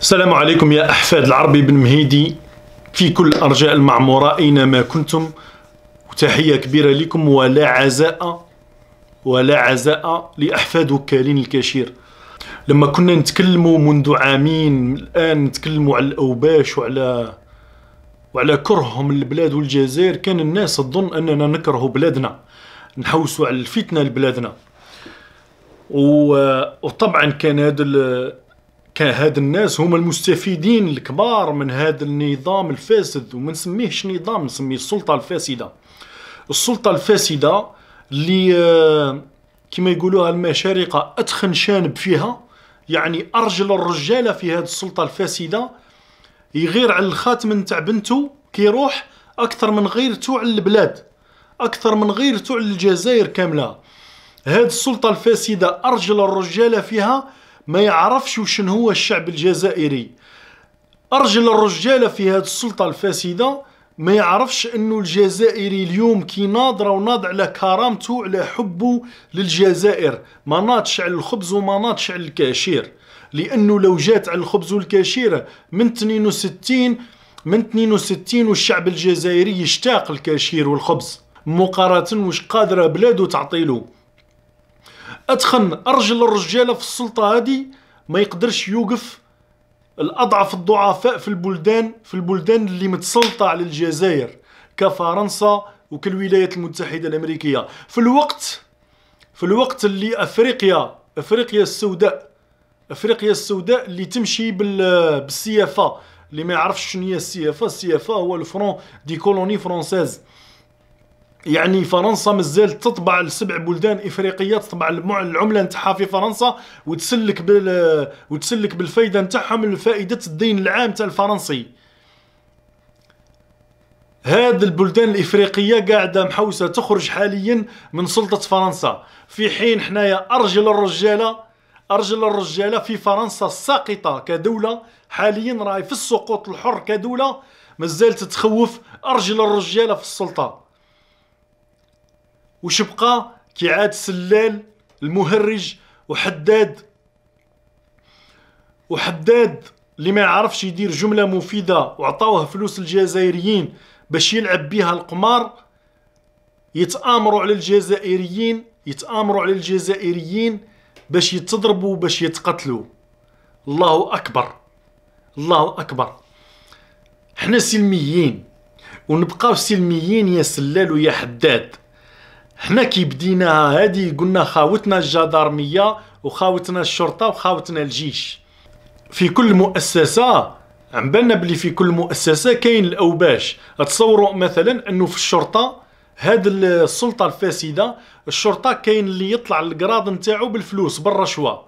السلام عليكم يا أحفاد العربي بن مهيدي في كل أرجاء المعمورة أينما كنتم وتحية كبيرة لكم ولا عزاء ولا عزاء لأحفاد وكالين الكشير لما كنا نتكلموا منذ عامين الآن نتكلموا على الأوباش وعلى وعلى كرههم للبلاد والجزائر كان الناس تظن أننا نكره بلادنا نحوسوا على الفتنة لبلادنا وطبعا كان هذا كان هاد الناس هما المستفيدين الكبار من هذا النظام الفاسد وما نسميهش نظام نسميه السلطه الفاسده السلطه الفاسده اللي آه، كما يقولوها المشارقه اتخن شانب فيها يعني ارجل الرجاله في هذه السلطه الفاسده يغير على الخاتم نتاع بنته كيروح اكثر من غيرته على البلاد اكثر من غيرته على الجزائر كامله هذه السلطه الفاسده ارجل الرجاله فيها ما يعرفش وشن هو الشعب الجزائري أرجل الرجالة في هذه السلطة الفاسدة ما يعرفش انه الجزائري اليوم كي ناض وناض ناض على كرامته على حبه للجزائر ما ناضش على الخبز وما ناضش على الكاشير لانه لو جات على الخبز والكاشير من 62 من 62 والشعب الجزائري يشتاق الكاشير والخبز مقارنه واش قادره بلاده تعطيله اتخن ارجل الرجاله في السلطه هذه ما يقدرش يوقف الاضعف الضعفاء في البلدان في البلدان اللي متسلطه على الجزائر كفرنسا وكالولايات المتحده الامريكيه في الوقت في الوقت اللي افريقيا افريقيا السوداء افريقيا السوداء اللي تمشي بالسيافه اللي ما يعرفش شنو هي السيافه السيافه هو الفرون دي كولوني فرونسيز يعني فرنسا مازال تطبع لسبع بلدان افريقيه تطبع العمله نتاعها في فرنسا وتسلك بال وتسلك بالفايده نتاعهم لفائده الدين العام تاع الفرنسي هاد البلدان الافريقيه قاعده محوسه تخرج حاليا من سلطه فرنسا في حين حنايا ارجل الرجاله ارجل الرجاله في فرنسا ساقطه كدوله حاليا راهي في السقوط الحر كدوله مازال تتخوف ارجل الرجاله في السلطه وش بقى كيعاد سلال المهرج وحداد وحداد اللي ما يعرفش يدير جمله مفيده وعطاوه فلوس الجزائريين باش يلعب بها القمار يتآمروا على الجزائريين يتآمروا على الجزائريين باش يتضربوا باش يتقتلوا الله اكبر الله اكبر حنا سلميين ونبقاو سلميين يا سلال ويا حداد حنا كي بديناها هادي قلنا خاوتنا الجدارمية وخاوتنا الشرطة وخاوتنا الجيش في كل مؤسسة عم بالنا بلي في كل مؤسسة كاين الأوباش تصوروا مثلا أنه في الشرطة هاد السلطة الفاسدة الشرطة كاين اللي يطلع القراض نتاعو بالفلوس بالرشوة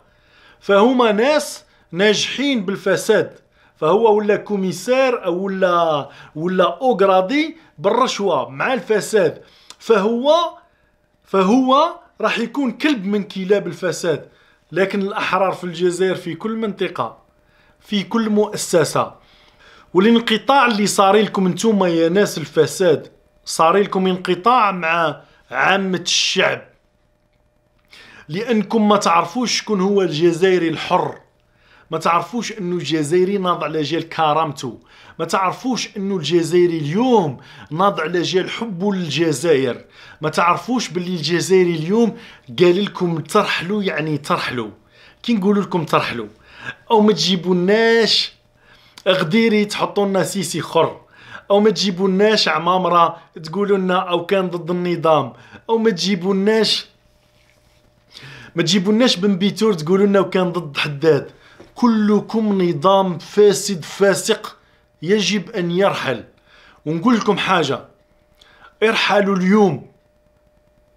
فهما ناس ناجحين بالفساد فهو ولا كوميسار او ولا ولا اوغرادي بالرشوه مع الفساد فهو فهو راح يكون كلب من كلاب الفساد لكن الأحرار في الجزائر في كل منطقة في كل مؤسسة والانقطاع اللي صار لكم نتوما يا ناس الفساد صار لكم انقطاع مع عامة الشعب لأنكم ما تعرفوش شكون هو الجزائري الحر ما تعرفوش انه الجزائري ناض على جال كرامته ما تعرفوش انه الجزائري اليوم ناض على جال حبه للجزائر ما تعرفوش باللي الجزائري اليوم قال لكم ترحلوا يعني ترحلوا كي نقول لكم ترحلوا او ما تجيبوناش غديري تحطوا لنا سيسي خر او ما تجيبوناش عمامره تقولوا لنا او كان ضد النظام او ما تجيبوناش ما تجيبوناش بن بيتور تقولوا لنا وكان ضد حداد كلكم نظام فاسد فاسق يجب أن يرحل ونقول لكم حاجة ارحلوا اليوم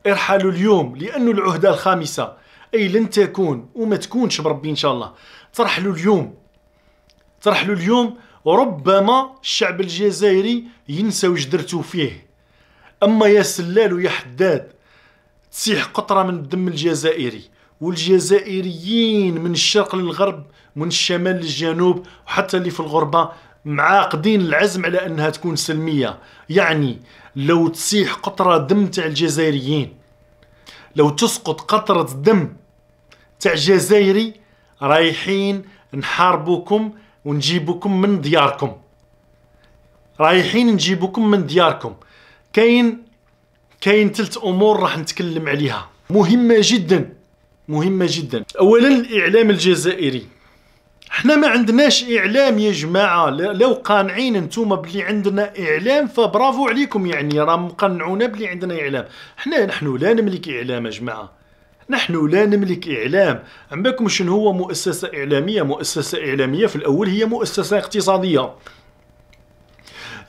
ارحلوا اليوم لأن العهدة الخامسة أي لن تكون وما تكونش بربي إن شاء الله ترحلوا اليوم ترحلوا اليوم ربما الشعب الجزائري ينسى واش درتو فيه أما يا سلال ويا حداد تسيح قطرة من الدم الجزائري والجزائريين من الشرق للغرب من الشمال للجنوب وحتى اللي في الغربة معاقدين العزم على انها تكون سلميه يعني لو تسيح قطره دم تاع الجزائريين لو تسقط قطره دم تاع جزائري رايحين نحاربوكم ونجيبوكم من دياركم رايحين نجيبوكم من دياركم كاين كاين ثلاث امور راح نتكلم عليها مهمه جدا مهمه جدا اولا الاعلام الجزائري حنا ما عندناش اعلام يا جماعه لو قانعين نتوما بلي عندنا اعلام فبرافو عليكم يعني راه مقنعونا بلي عندنا اعلام حنا نحن لا نملك اعلام يا جماعه نحن لا نملك اعلام عم شنو هو مؤسسه اعلاميه مؤسسه اعلاميه في الاول هي مؤسسه اقتصاديه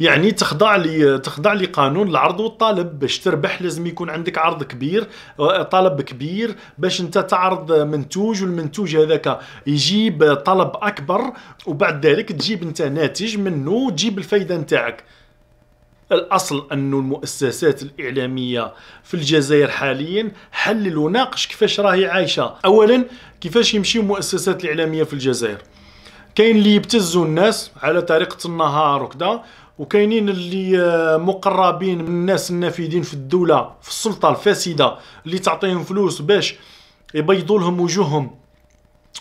يعني تخضع لي تخضع لقانون العرض والطلب باش تربح لازم يكون عندك عرض كبير طلب كبير باش انت تعرض منتوج والمنتوج هذاك يجيب طلب اكبر وبعد ذلك تجيب انت ناتج منه تجيب الفايده نتاعك الاصل أن المؤسسات الاعلاميه في الجزائر حاليا حلل وناقش كيفاش راهي عايشه اولا كيفاش يمشي المؤسسات الاعلاميه في الجزائر كاين اللي يبتزوا الناس على طريقه النهار وكذا وكاينين اللي آه، مقربين من الناس النافذين في الدوله في السلطه الفاسده اللي تعطيهم فلوس باش يبيضوا لهم وجوههم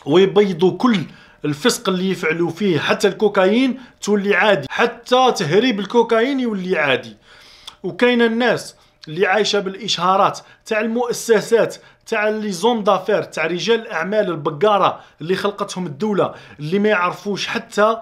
ويبيضوا كل الفسق اللي يفعلوا فيه حتى الكوكايين تولي عادي حتى تهريب الكوكايين يولي عادي وكاين الناس اللي عايشه بالاشهارات تاع المؤسسات تاع لي زون دافير تاع رجال الاعمال البقاره اللي خلقتهم الدوله اللي ما يعرفوش حتى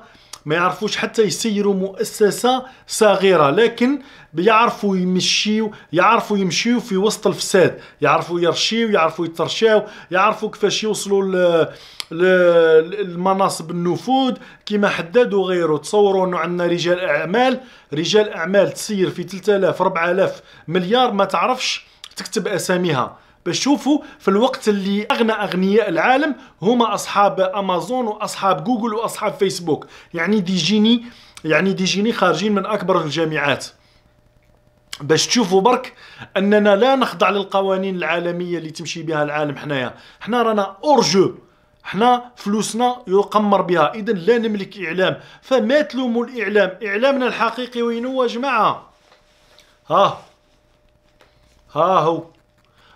ما يعرفوش حتى يسيروا مؤسسة صغيرة لكن يعرفوا يمشيو يعرفوا يمشيو في وسط الفساد يعرفوا يرشيو يعرفوا يترشاو يعرفوا كيفاش يوصلوا المناصب النفوذ كما حددوا غيره تصوروا انه عندنا رجال اعمال رجال اعمال تسير في 3000 4000 مليار ما تعرفش تكتب اساميها باش تشوفوا في الوقت اللي اغنى اغنياء العالم هما اصحاب امازون واصحاب جوجل واصحاب فيسبوك يعني دي جيني يعني دي جيني خارجين من اكبر الجامعات باش تشوفوا برك اننا لا نخضع للقوانين العالميه اللي تمشي بها العالم حنايا حنا رانا اورجو حنا فلوسنا يقمر بها اذا لا نملك اعلام فما تلوموا الاعلام اعلامنا الحقيقي وين هو جماعه ها ها هو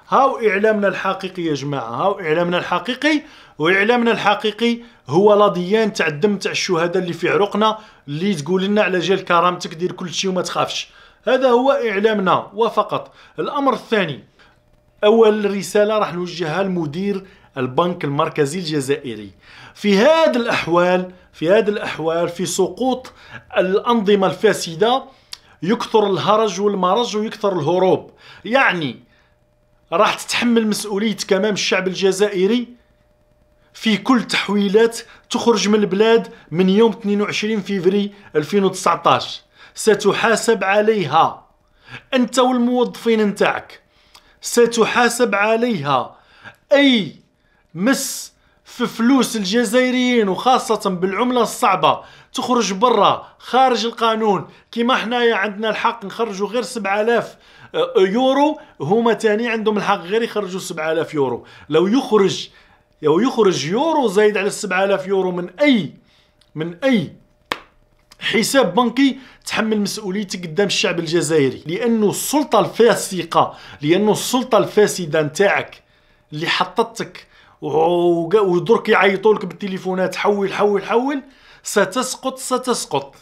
هاو إعلامنا الحقيقي يا جماعة هاو إعلامنا الحقيقي وإعلامنا الحقيقي هو لا ديان تاع الدم تاع الشهداء اللي في عروقنا اللي تقول لنا على جال كرامتك دير كل شيء وما تخافش هذا هو إعلامنا وفقط الأمر الثاني أول رسالة راح نوجهها لمدير البنك المركزي الجزائري في هذه الأحوال في هذه الأحوال في سقوط الأنظمة الفاسدة يكثر الهرج والمرج ويكثر الهروب يعني راح تتحمل مسؤوليتك امام الشعب الجزائري في كل تحويلات تخرج من البلاد من يوم 22 فيفري 2019 ستحاسب عليها انت والموظفين نتاعك ستحاسب عليها اي مس في فلوس الجزائريين وخاصة بالعملة الصعبة تخرج برا خارج القانون كيما حنايا عندنا الحق نخرجوا غير 7000 آه، يورو هما تاني عندهم الحق غير يخرجوا 7000 يورو لو يخرج لو يخرج يورو زايد على 7000 يورو من اي من اي حساب بنكي تحمل مسؤوليتك قدام الشعب الجزائري لانه السلطه الفاسقه لانه السلطه الفاسده نتاعك اللي حطتك ودرك يعيطوا لك بالتليفونات حول حول حول ستسقط ستسقط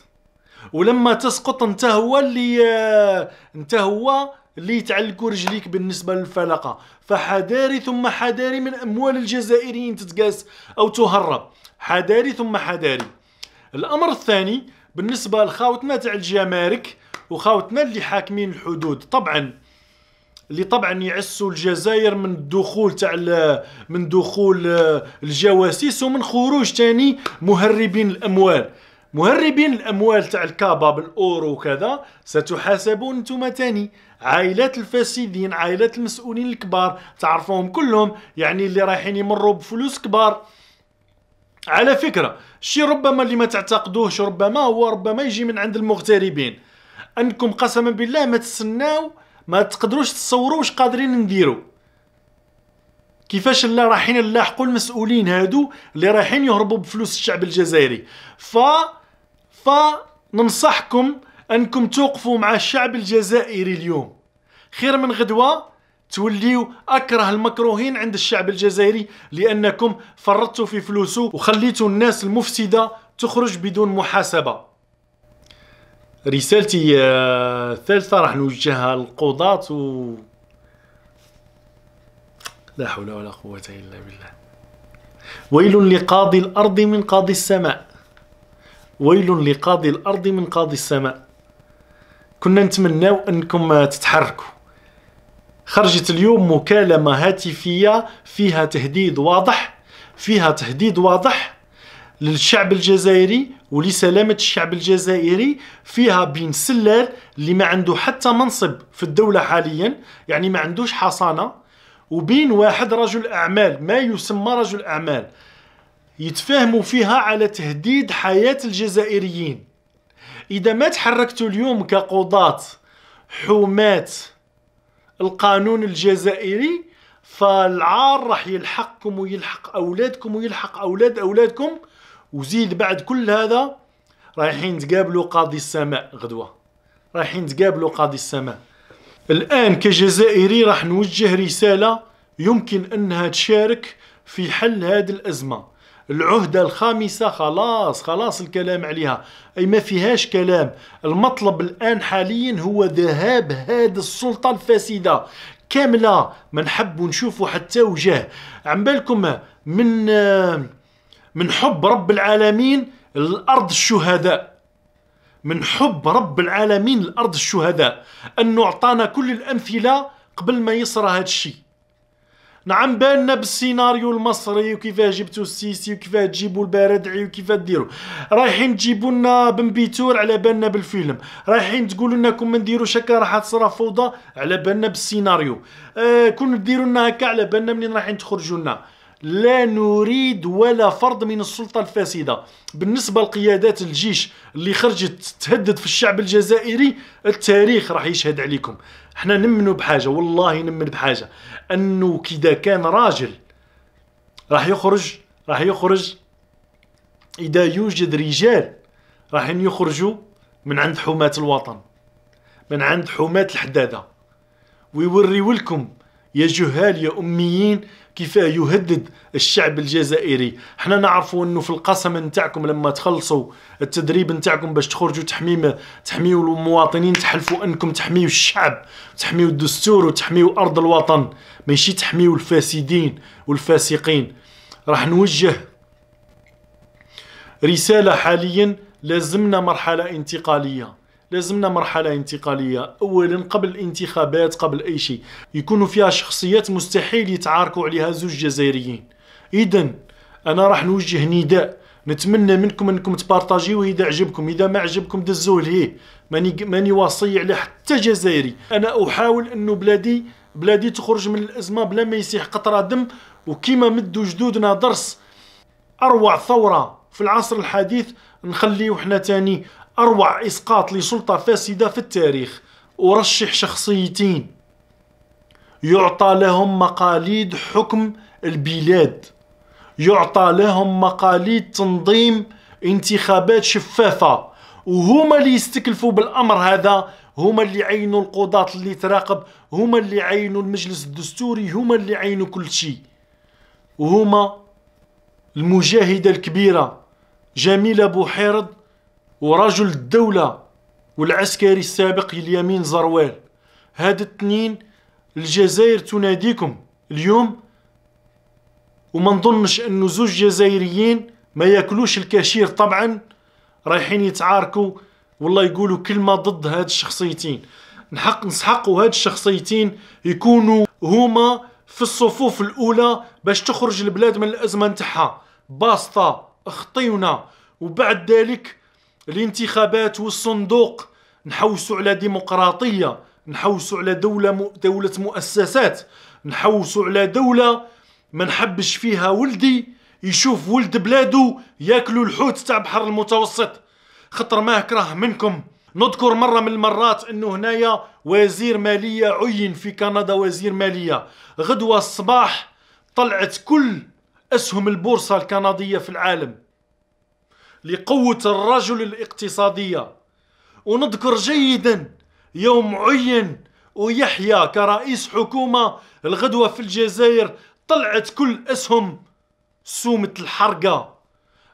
ولما تسقط انت هو اللي آه، انت هو اللي يتعلقوا رجليك بالنسبة للفلقة فحذاري ثم حذاري من أموال الجزائريين تتقاس أو تهرب حذاري ثم حذاري الأمر الثاني بالنسبة لخاوتنا تاع الجمارك وخاوتنا اللي حاكمين الحدود طبعا اللي طبعا يعسوا الجزائر من الدخول تاع من دخول آه، الجواسيس ومن خروج تاني مهربين الاموال مهربين الاموال تاع الكابا بالاورو وكذا ستحاسبون انتم تاني عائلات الفاسدين عائلات المسؤولين الكبار تعرفوهم كلهم يعني اللي رايحين يمروا بفلوس كبار على فكرة شي ربما اللي ما تعتقدوهش ربما هو ربما يجي من عند المغتربين انكم قسما بالله ما تسناو ما تقدروش تصوروا واش قادرين نديروا كيفاش اللي رايحين نلاحقوا المسؤولين هادو اللي رايحين يهربوا بفلوس الشعب الجزائري ف ف ننصحكم انكم توقفوا مع الشعب الجزائري اليوم خير من غدوه توليوا اكره المكروهين عند الشعب الجزائري لانكم فرطتوا في فلوسه وخليتوا الناس المفسده تخرج بدون محاسبه رسالتي آه، الثالثه راح نوجهها للقضاة و لا حول ولا قوه الا بالله ويل لقاضي الارض من قاضي السماء ويل لقاضي الارض من قاضي السماء كنا نتمناو انكم تتحركوا خرجت اليوم مكالمة هاتفية فيها تهديد واضح فيها تهديد واضح للشعب الجزائري ولسلامة الشعب الجزائري فيها بين سلال اللي ما عنده حتى منصب في الدولة حاليا يعني ما عندوش حصانة وبين واحد رجل أعمال ما يسمى رجل أعمال يتفاهموا فيها على تهديد حياة الجزائريين اذا ما تحركتوا اليوم كقضاة حماة القانون الجزائري فالعار راح يلحقكم ويلحق اولادكم ويلحق اولاد اولادكم وزيد بعد كل هذا رايحين تقابلوا قاضي السماء غدوه رايحين تقابلوا قاضي السماء الان كجزائري راح نوجه رساله يمكن انها تشارك في حل هذه الازمه العهدة الخامسة خلاص خلاص الكلام عليها أي ما فيهاش كلام المطلب الآن حاليا هو ذهاب هذه السلطة الفاسدة كاملة ما نحب نشوفوا حتى وجه عم بالكم من من حب رب العالمين الأرض الشهداء من حب رب العالمين الأرض الشهداء أنه أعطانا كل الأمثلة قبل ما يصرى هذا الشيء نعم بالنا بالسيناريو المصري وكيفاه جبتوا السيسي وكيفاه تجيبوا البرادعي وكيفاه ديروا رايحين تجيبوا لنا بن بيتور على بالنا بالفيلم رايحين تقولوا لنا ما نديروش هكا راح تصرا فوضى على بالنا بالسيناريو آه كون ديروا لنا هكا على بالنا منين رايحين تخرجوا لنا لا نريد ولا فرض من السلطة الفاسدة بالنسبة لقيادات الجيش اللي خرجت تهدد في الشعب الجزائري التاريخ راح يشهد عليكم احنا نمنوا بحاجة والله نمن بحاجة انه كذا كان راجل راح يخرج راح يخرج اذا يوجد رجال راح يخرجوا من عند حماة الوطن من عند حماة الحدادة ويوري لكم يا جهال يا أميين كيف يهدد الشعب الجزائري حنا نعرفوا انه في القسم نتاعكم لما تخلصوا التدريب نتاعكم باش تخرجوا تحميم تحميوا المواطنين تحلفوا انكم تحميوا الشعب تحميوا الدستور وتحميوا ارض الوطن ماشي تحميوا الفاسدين والفاسقين راح نوجه رساله حاليا لازمنا مرحله انتقاليه لازمنا مرحلة انتقالية أولا قبل الانتخابات قبل أي شيء يكونوا فيها شخصيات مستحيل يتعاركوا عليها زوج جزائريين إذا أنا راح نوجه نداء نتمنى منكم انكم تبارطاجيوه اذا عجبكم اذا ما عجبكم دزوه ليه ماني ماني واصي على حتى جزائري انا احاول انه بلادي بلادي تخرج من الازمه بلا ما يسيح قطره دم وكيما مدوا جدودنا درس اروع ثوره في العصر الحديث نخليه حنا تاني أروع إسقاط لسلطة فاسدة في التاريخ أرشح شخصيتين يعطى لهم مقاليد حكم البلاد يعطى لهم مقاليد تنظيم انتخابات شفافة وهما اللي يستكلفوا بالأمر هذا هما اللي عينوا القضاة اللي تراقب هما اللي عينوا المجلس الدستوري هما اللي عينوا كل شيء وهما المجاهدة الكبيرة جميلة بوحيرد ورجل الدولة والعسكري السابق اليمين زروال هاد التنين الجزائر تناديكم اليوم وما نظنش انه زوج جزائريين ما ياكلوش الكاشير طبعا رايحين يتعاركوا والله يقولوا كلمة ضد هاد الشخصيتين نحق نسحقوا هاد الشخصيتين يكونوا هما في الصفوف الاولى باش تخرج البلاد من الازمه نتاعها باسطه اخطيونا وبعد ذلك الانتخابات والصندوق نحوسوا على ديمقراطيه نحوسوا على دوله م... دوله مؤسسات نحوسوا على دوله ما نحبش فيها ولدي يشوف ولد بلادو ياكلوا الحوت تاع بحر المتوسط خطر ما كره منكم نذكر مره من المرات انه هنايا وزير ماليه عين في كندا وزير ماليه غدوه الصباح طلعت كل اسهم البورصه الكنديه في العالم لقوة الرجل الاقتصادية ونذكر جيدا يوم عين ويحيى كرئيس حكومة الغدوة في الجزائر طلعت كل أسهم سومة الحرقة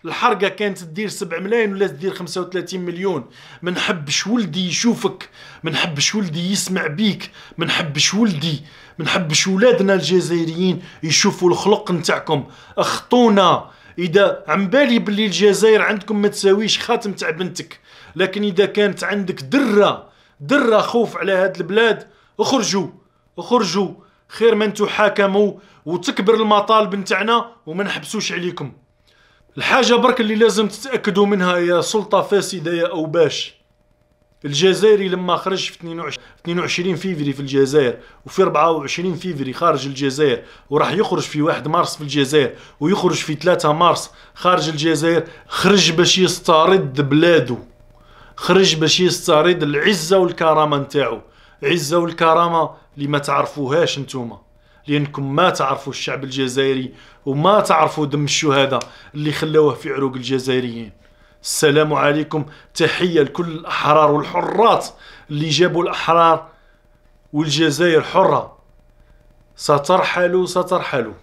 الحرقة كانت تدير 7 ملايين ولا تدير 35 مليون ما نحبش ولدي يشوفك ما نحبش ولدي يسمع بيك ما نحبش ولدي ما نحبش ولادنا الجزائريين يشوفوا الخلق نتاعكم اخطونا اذا عم بالي بلي الجزائر عندكم ما تساويش خاتم تاع بنتك لكن اذا كانت عندك دره دره خوف على هاد البلاد اخرجوا اخرجوا خير من تحاكموا وتكبر المطالب نتاعنا وما نحبسوش عليكم الحاجه برك اللي لازم تتاكدوا منها يا سلطه فاسده يا اوباش الجزائري لما خرج في 22 فيفري في الجزائر وفي 24 فيفري خارج الجزائر وراح يخرج في 1 مارس في الجزائر ويخرج في 3 مارس خارج الجزائر خرج باش يسترد بلاده خرج باش يسترد العزه والكرامه نتاعو عزه والكرامه اللي ما تعرفوهاش نتوما لانكم ما تعرفوا الشعب الجزائري وما تعرفوا دم الشهداء اللي خلوه في عروق الجزائريين السلام عليكم تحية لكل الأحرار والحرات اللي جابوا الأحرار والجزائر حرة سترحلوا سترحلوا